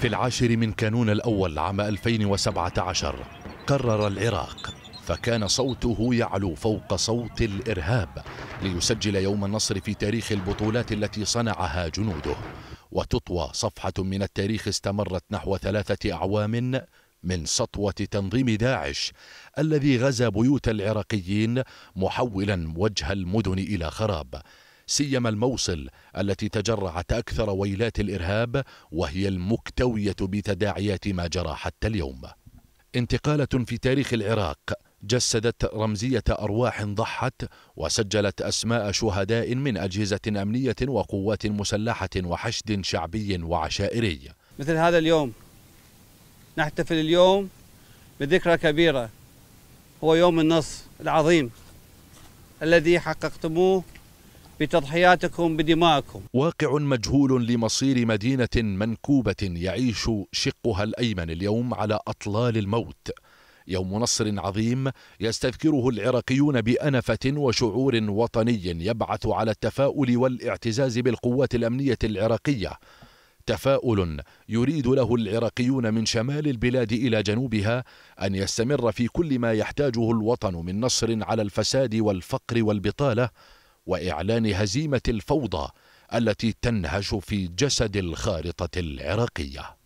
في العاشر من كانون الأول عام 2017 قرر العراق فكان صوته يعلو فوق صوت الإرهاب ليسجل يوم النصر في تاريخ البطولات التي صنعها جنوده وتطوى صفحة من التاريخ استمرت نحو ثلاثة أعوام من سطوة تنظيم داعش الذي غزا بيوت العراقيين محولا وجه المدن إلى خراب سيما الموصل التي تجرعت أكثر ويلات الإرهاب وهي المكتوية بتداعيات ما جرى حتى اليوم انتقالة في تاريخ العراق جسدت رمزية أرواح ضحت وسجلت أسماء شهداء من أجهزة أمنية وقوات مسلحة وحشد شعبي وعشائري مثل هذا اليوم نحتفل اليوم بذكرى كبيرة هو يوم النصر العظيم الذي حققتموه بتضحياتكم بدمائكم واقع مجهول لمصير مدينة منكوبة يعيش شقها الأيمن اليوم على أطلال الموت يوم نصر عظيم يستذكره العراقيون بأنفة وشعور وطني يبعث على التفاؤل والاعتزاز بالقوات الأمنية العراقية تفاؤل يريد له العراقيون من شمال البلاد إلى جنوبها أن يستمر في كل ما يحتاجه الوطن من نصر على الفساد والفقر والبطالة واعلان هزيمه الفوضى التي تنهش في جسد الخارطه العراقيه